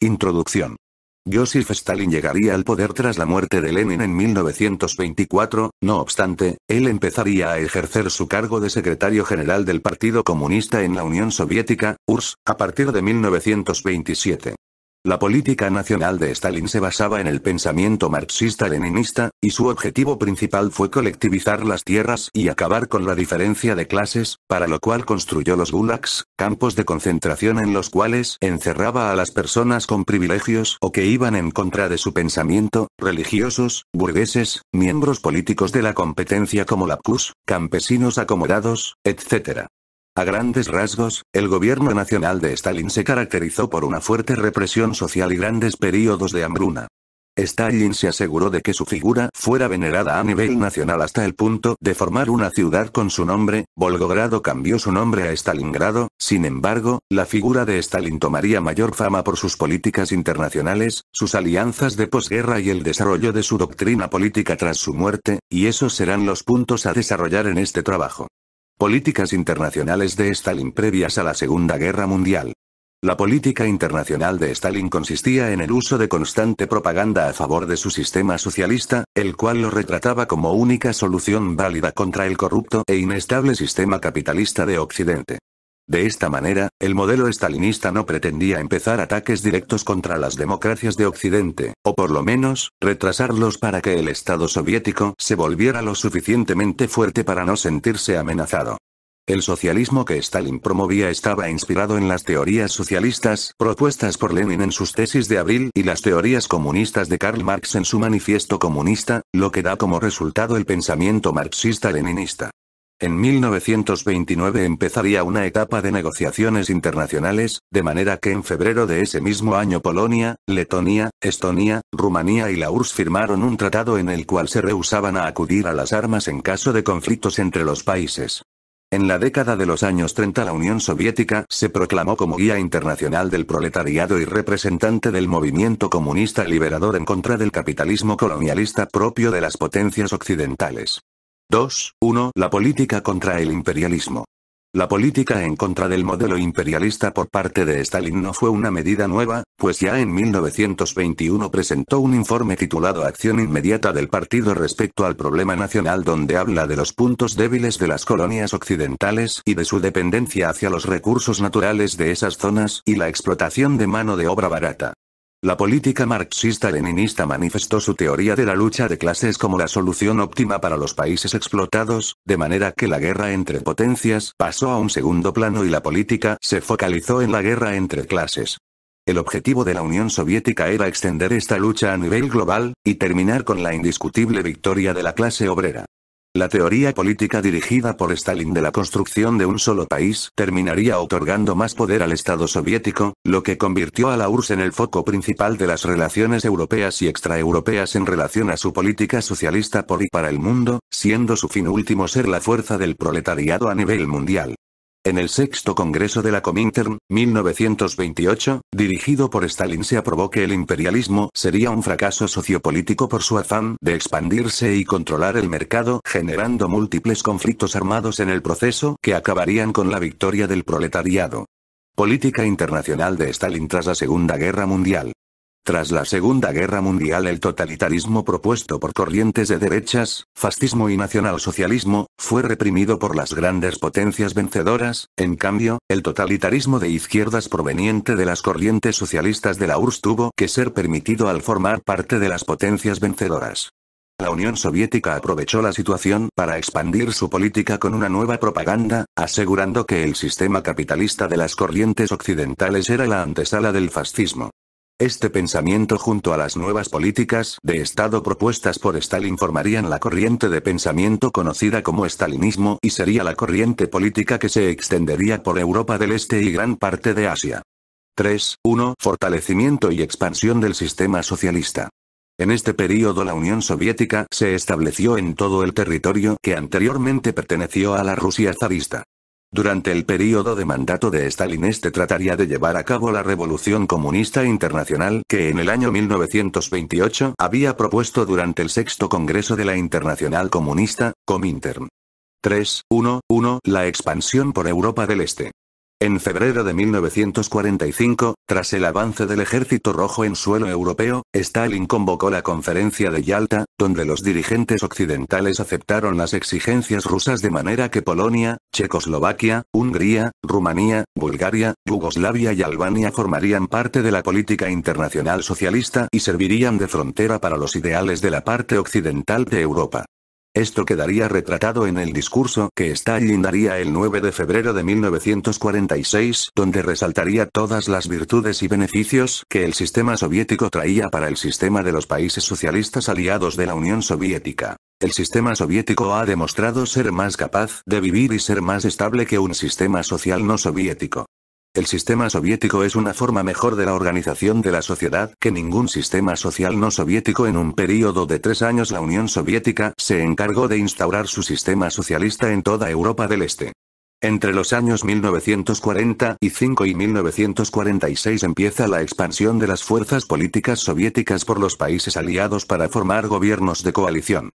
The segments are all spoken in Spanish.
Introducción. Joseph Stalin llegaría al poder tras la muerte de Lenin en 1924, no obstante, él empezaría a ejercer su cargo de secretario general del Partido Comunista en la Unión Soviética, URSS, a partir de 1927. La política nacional de Stalin se basaba en el pensamiento marxista-leninista, y su objetivo principal fue colectivizar las tierras y acabar con la diferencia de clases, para lo cual construyó los gulags, campos de concentración en los cuales encerraba a las personas con privilegios o que iban en contra de su pensamiento, religiosos, burgueses, miembros políticos de la competencia como la campesinos acomodados, etc. A grandes rasgos, el gobierno nacional de Stalin se caracterizó por una fuerte represión social y grandes períodos de hambruna. Stalin se aseguró de que su figura fuera venerada a nivel nacional hasta el punto de formar una ciudad con su nombre, Volgogrado cambió su nombre a Stalingrado, sin embargo, la figura de Stalin tomaría mayor fama por sus políticas internacionales, sus alianzas de posguerra y el desarrollo de su doctrina política tras su muerte, y esos serán los puntos a desarrollar en este trabajo. Políticas internacionales de Stalin previas a la Segunda Guerra Mundial. La política internacional de Stalin consistía en el uso de constante propaganda a favor de su sistema socialista, el cual lo retrataba como única solución válida contra el corrupto e inestable sistema capitalista de Occidente. De esta manera, el modelo estalinista no pretendía empezar ataques directos contra las democracias de Occidente, o por lo menos, retrasarlos para que el Estado soviético se volviera lo suficientemente fuerte para no sentirse amenazado. El socialismo que Stalin promovía estaba inspirado en las teorías socialistas propuestas por Lenin en sus tesis de abril y las teorías comunistas de Karl Marx en su manifiesto comunista, lo que da como resultado el pensamiento marxista-leninista. En 1929 empezaría una etapa de negociaciones internacionales, de manera que en febrero de ese mismo año Polonia, Letonia, Estonia, Rumanía y la URSS firmaron un tratado en el cual se rehusaban a acudir a las armas en caso de conflictos entre los países. En la década de los años 30 la Unión Soviética se proclamó como guía internacional del proletariado y representante del movimiento comunista liberador en contra del capitalismo colonialista propio de las potencias occidentales. 2. 1. La política contra el imperialismo. La política en contra del modelo imperialista por parte de Stalin no fue una medida nueva, pues ya en 1921 presentó un informe titulado Acción inmediata del partido respecto al problema nacional donde habla de los puntos débiles de las colonias occidentales y de su dependencia hacia los recursos naturales de esas zonas y la explotación de mano de obra barata. La política marxista-leninista manifestó su teoría de la lucha de clases como la solución óptima para los países explotados, de manera que la guerra entre potencias pasó a un segundo plano y la política se focalizó en la guerra entre clases. El objetivo de la Unión Soviética era extender esta lucha a nivel global, y terminar con la indiscutible victoria de la clase obrera. La teoría política dirigida por Stalin de la construcción de un solo país terminaría otorgando más poder al Estado soviético, lo que convirtió a la URSS en el foco principal de las relaciones europeas y extraeuropeas en relación a su política socialista por y para el mundo, siendo su fin último ser la fuerza del proletariado a nivel mundial. En el sexto Congreso de la Comintern, 1928, dirigido por Stalin se aprobó que el imperialismo sería un fracaso sociopolítico por su afán de expandirse y controlar el mercado, generando múltiples conflictos armados en el proceso que acabarían con la victoria del proletariado. Política internacional de Stalin tras la Segunda Guerra Mundial. Tras la Segunda Guerra Mundial el totalitarismo propuesto por corrientes de derechas, fascismo y nacionalsocialismo, fue reprimido por las grandes potencias vencedoras, en cambio, el totalitarismo de izquierdas proveniente de las corrientes socialistas de la URSS tuvo que ser permitido al formar parte de las potencias vencedoras. La Unión Soviética aprovechó la situación para expandir su política con una nueva propaganda, asegurando que el sistema capitalista de las corrientes occidentales era la antesala del fascismo. Este pensamiento junto a las nuevas políticas de Estado propuestas por Stalin formarían la corriente de pensamiento conocida como Stalinismo y sería la corriente política que se extendería por Europa del Este y gran parte de Asia. 3. 1. Fortalecimiento y expansión del sistema socialista. En este período la Unión Soviética se estableció en todo el territorio que anteriormente perteneció a la Rusia zarista. Durante el período de mandato de Stalin este trataría de llevar a cabo la Revolución Comunista Internacional que en el año 1928 había propuesto durante el sexto Congreso de la Internacional Comunista, Comintern. 3.1.1 La expansión por Europa del Este. En febrero de 1945, tras el avance del Ejército Rojo en suelo europeo, Stalin convocó la conferencia de Yalta, donde los dirigentes occidentales aceptaron las exigencias rusas de manera que Polonia, Checoslovaquia, Hungría, Rumanía, Bulgaria, Yugoslavia y Albania formarían parte de la política internacional socialista y servirían de frontera para los ideales de la parte occidental de Europa. Esto quedaría retratado en el discurso que Stalin daría el 9 de febrero de 1946, donde resaltaría todas las virtudes y beneficios que el sistema soviético traía para el sistema de los países socialistas aliados de la Unión Soviética. El sistema soviético ha demostrado ser más capaz de vivir y ser más estable que un sistema social no soviético. El sistema soviético es una forma mejor de la organización de la sociedad que ningún sistema social no soviético. En un período de tres años la Unión Soviética se encargó de instaurar su sistema socialista en toda Europa del Este. Entre los años 1945 y 1946 empieza la expansión de las fuerzas políticas soviéticas por los países aliados para formar gobiernos de coalición.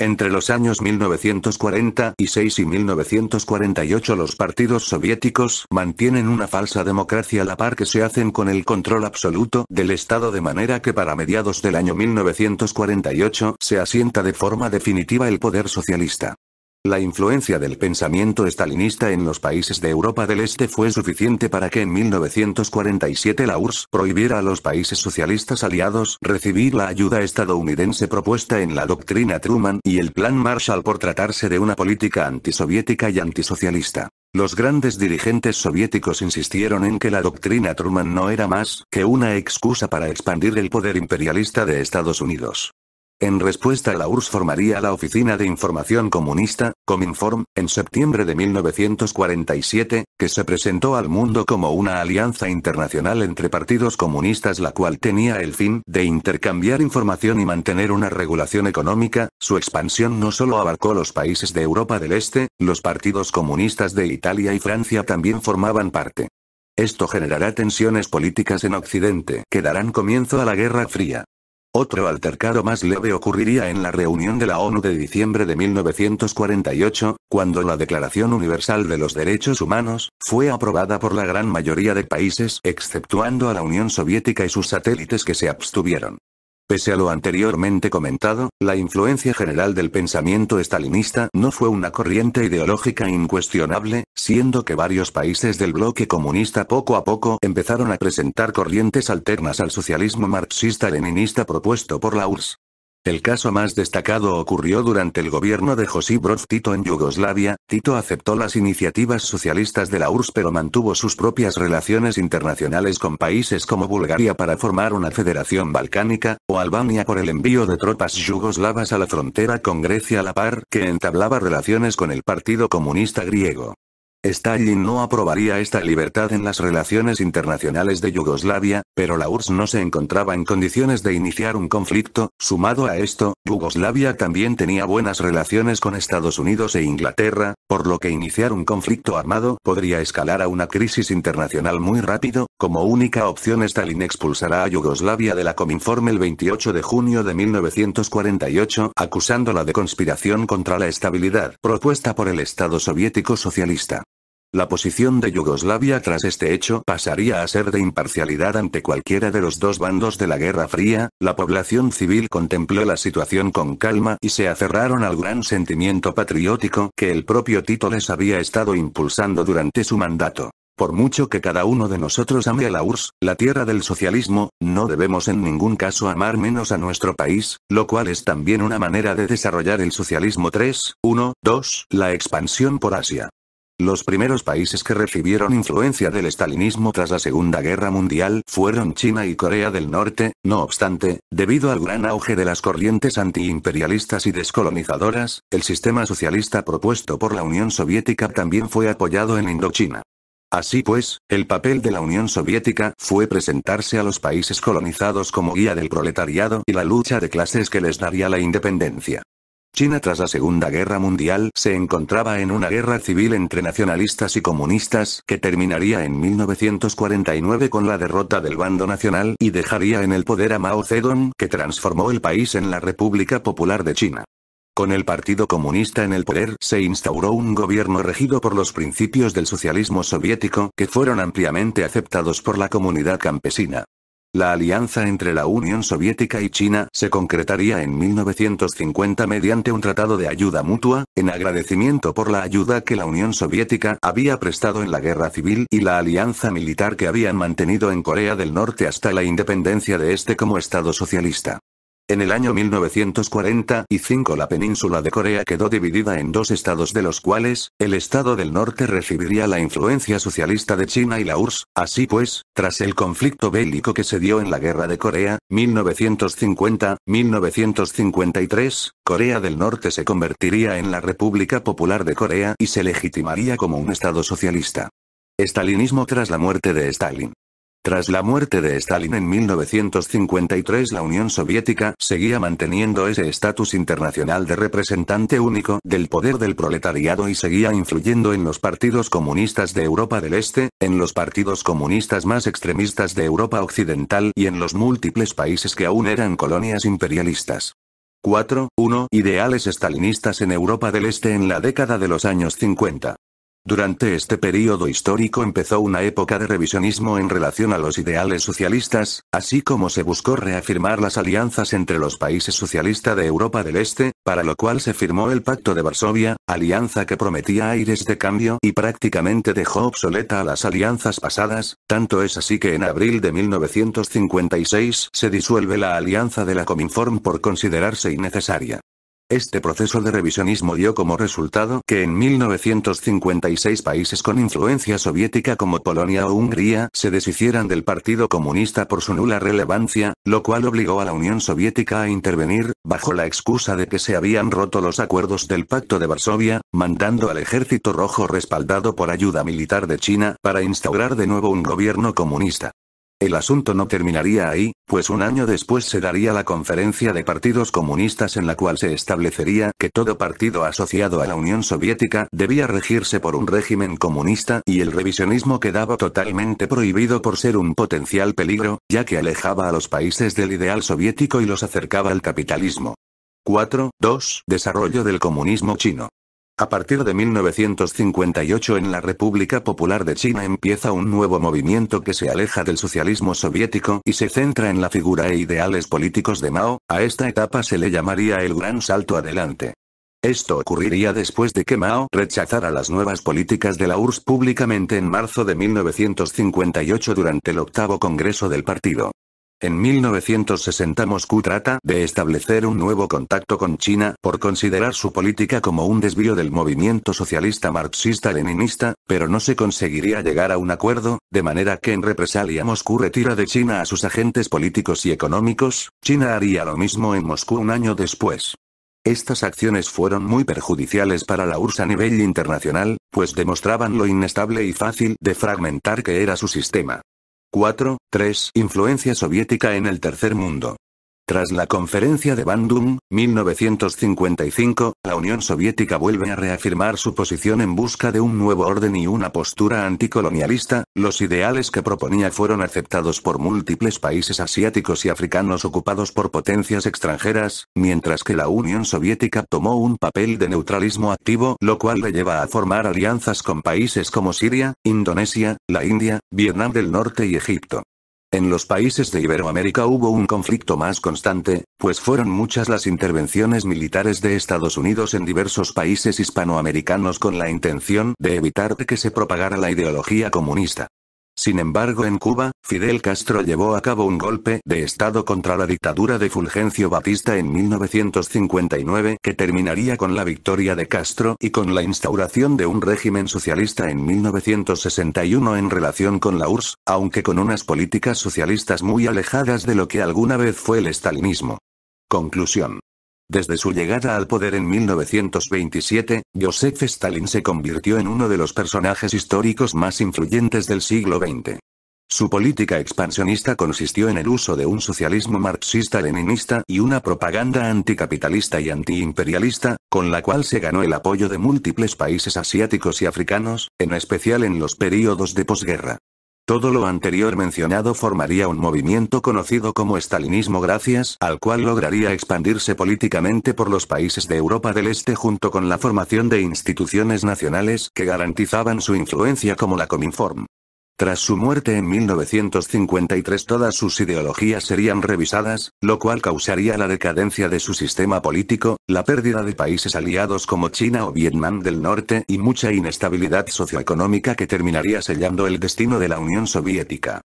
Entre los años 1946 y 1948 los partidos soviéticos mantienen una falsa democracia a la par que se hacen con el control absoluto del Estado de manera que para mediados del año 1948 se asienta de forma definitiva el poder socialista. La influencia del pensamiento estalinista en los países de Europa del Este fue suficiente para que en 1947 la URSS prohibiera a los países socialistas aliados recibir la ayuda estadounidense propuesta en la doctrina Truman y el Plan Marshall por tratarse de una política antisoviética y antisocialista. Los grandes dirigentes soviéticos insistieron en que la doctrina Truman no era más que una excusa para expandir el poder imperialista de Estados Unidos. En respuesta la URSS formaría la Oficina de Información Comunista, Cominform, en septiembre de 1947, que se presentó al mundo como una alianza internacional entre partidos comunistas la cual tenía el fin de intercambiar información y mantener una regulación económica, su expansión no solo abarcó los países de Europa del Este, los partidos comunistas de Italia y Francia también formaban parte. Esto generará tensiones políticas en Occidente que darán comienzo a la Guerra Fría. Otro altercado más leve ocurriría en la reunión de la ONU de diciembre de 1948, cuando la Declaración Universal de los Derechos Humanos fue aprobada por la gran mayoría de países, exceptuando a la Unión Soviética y sus satélites que se abstuvieron. Pese a lo anteriormente comentado, la influencia general del pensamiento estalinista no fue una corriente ideológica incuestionable, siendo que varios países del bloque comunista poco a poco empezaron a presentar corrientes alternas al socialismo marxista-leninista propuesto por la URSS. El caso más destacado ocurrió durante el gobierno de Josip Broz Tito en Yugoslavia. Tito aceptó las iniciativas socialistas de la URSS pero mantuvo sus propias relaciones internacionales con países como Bulgaria para formar una federación balcánica, o Albania por el envío de tropas yugoslavas a la frontera con Grecia a la par que entablaba relaciones con el Partido Comunista Griego. Stalin no aprobaría esta libertad en las relaciones internacionales de Yugoslavia, pero la URSS no se encontraba en condiciones de iniciar un conflicto, sumado a esto, Yugoslavia también tenía buenas relaciones con Estados Unidos e Inglaterra, por lo que iniciar un conflicto armado podría escalar a una crisis internacional muy rápido, como única opción Stalin expulsará a Yugoslavia de la Cominform el 28 de junio de 1948, acusándola de conspiración contra la estabilidad propuesta por el Estado soviético socialista. La posición de Yugoslavia tras este hecho pasaría a ser de imparcialidad ante cualquiera de los dos bandos de la Guerra Fría, la población civil contempló la situación con calma y se aferraron al gran sentimiento patriótico que el propio Tito les había estado impulsando durante su mandato. Por mucho que cada uno de nosotros ame a la URSS, la tierra del socialismo, no debemos en ningún caso amar menos a nuestro país, lo cual es también una manera de desarrollar el socialismo 3, 1, 2, la expansión por Asia. Los primeros países que recibieron influencia del estalinismo tras la Segunda Guerra Mundial fueron China y Corea del Norte, no obstante, debido al gran auge de las corrientes antiimperialistas y descolonizadoras, el sistema socialista propuesto por la Unión Soviética también fue apoyado en Indochina. Así pues, el papel de la Unión Soviética fue presentarse a los países colonizados como guía del proletariado y la lucha de clases que les daría la independencia. China tras la Segunda Guerra Mundial se encontraba en una guerra civil entre nacionalistas y comunistas que terminaría en 1949 con la derrota del bando nacional y dejaría en el poder a Mao Zedong, que transformó el país en la República Popular de China. Con el Partido Comunista en el poder se instauró un gobierno regido por los principios del socialismo soviético, que fueron ampliamente aceptados por la comunidad campesina. La alianza entre la Unión Soviética y China se concretaría en 1950 mediante un tratado de ayuda mutua, en agradecimiento por la ayuda que la Unión Soviética había prestado en la guerra civil y la alianza militar que habían mantenido en Corea del Norte hasta la independencia de este como Estado socialista. En el año 1945 la península de Corea quedó dividida en dos estados de los cuales, el estado del norte recibiría la influencia socialista de China y la URSS, así pues, tras el conflicto bélico que se dio en la Guerra de Corea, 1950-1953, Corea del Norte se convertiría en la República Popular de Corea y se legitimaría como un estado socialista. Stalinismo tras la muerte de Stalin. Tras la muerte de Stalin en 1953 la Unión Soviética seguía manteniendo ese estatus internacional de representante único del poder del proletariado y seguía influyendo en los partidos comunistas de Europa del Este, en los partidos comunistas más extremistas de Europa Occidental y en los múltiples países que aún eran colonias imperialistas. 4.1 Ideales estalinistas en Europa del Este en la década de los años 50. Durante este periodo histórico empezó una época de revisionismo en relación a los ideales socialistas, así como se buscó reafirmar las alianzas entre los países socialistas de Europa del Este, para lo cual se firmó el Pacto de Varsovia, alianza que prometía aires de cambio y prácticamente dejó obsoleta a las alianzas pasadas, tanto es así que en abril de 1956 se disuelve la alianza de la Cominform por considerarse innecesaria. Este proceso de revisionismo dio como resultado que en 1956 países con influencia soviética como Polonia o Hungría se deshicieran del Partido Comunista por su nula relevancia, lo cual obligó a la Unión Soviética a intervenir, bajo la excusa de que se habían roto los acuerdos del Pacto de Varsovia, mandando al Ejército Rojo respaldado por ayuda militar de China para instaurar de nuevo un gobierno comunista. El asunto no terminaría ahí, pues un año después se daría la conferencia de partidos comunistas en la cual se establecería que todo partido asociado a la Unión Soviética debía regirse por un régimen comunista y el revisionismo quedaba totalmente prohibido por ser un potencial peligro, ya que alejaba a los países del ideal soviético y los acercaba al capitalismo. 4. 2. Desarrollo del comunismo chino. A partir de 1958 en la República Popular de China empieza un nuevo movimiento que se aleja del socialismo soviético y se centra en la figura e ideales políticos de Mao, a esta etapa se le llamaría el gran salto adelante. Esto ocurriría después de que Mao rechazara las nuevas políticas de la URSS públicamente en marzo de 1958 durante el octavo congreso del partido. En 1960 Moscú trata de establecer un nuevo contacto con China por considerar su política como un desvío del movimiento socialista marxista-leninista, pero no se conseguiría llegar a un acuerdo, de manera que en represalia Moscú retira de China a sus agentes políticos y económicos, China haría lo mismo en Moscú un año después. Estas acciones fueron muy perjudiciales para la URSS a nivel internacional, pues demostraban lo inestable y fácil de fragmentar que era su sistema. 4. 3. Influencia soviética en el tercer mundo. Tras la conferencia de Bandung, 1955, la Unión Soviética vuelve a reafirmar su posición en busca de un nuevo orden y una postura anticolonialista, los ideales que proponía fueron aceptados por múltiples países asiáticos y africanos ocupados por potencias extranjeras, mientras que la Unión Soviética tomó un papel de neutralismo activo, lo cual le lleva a formar alianzas con países como Siria, Indonesia, la India, Vietnam del Norte y Egipto. En los países de Iberoamérica hubo un conflicto más constante, pues fueron muchas las intervenciones militares de Estados Unidos en diversos países hispanoamericanos con la intención de evitar que se propagara la ideología comunista. Sin embargo en Cuba, Fidel Castro llevó a cabo un golpe de Estado contra la dictadura de Fulgencio Batista en 1959 que terminaría con la victoria de Castro y con la instauración de un régimen socialista en 1961 en relación con la URSS, aunque con unas políticas socialistas muy alejadas de lo que alguna vez fue el estalinismo. Conclusión. Desde su llegada al poder en 1927, Joseph Stalin se convirtió en uno de los personajes históricos más influyentes del siglo XX. Su política expansionista consistió en el uso de un socialismo marxista-leninista y una propaganda anticapitalista y antiimperialista, con la cual se ganó el apoyo de múltiples países asiáticos y africanos, en especial en los períodos de posguerra. Todo lo anterior mencionado formaría un movimiento conocido como estalinismo gracias al cual lograría expandirse políticamente por los países de Europa del Este junto con la formación de instituciones nacionales que garantizaban su influencia como la Cominform. Tras su muerte en 1953 todas sus ideologías serían revisadas, lo cual causaría la decadencia de su sistema político, la pérdida de países aliados como China o Vietnam del Norte y mucha inestabilidad socioeconómica que terminaría sellando el destino de la Unión Soviética.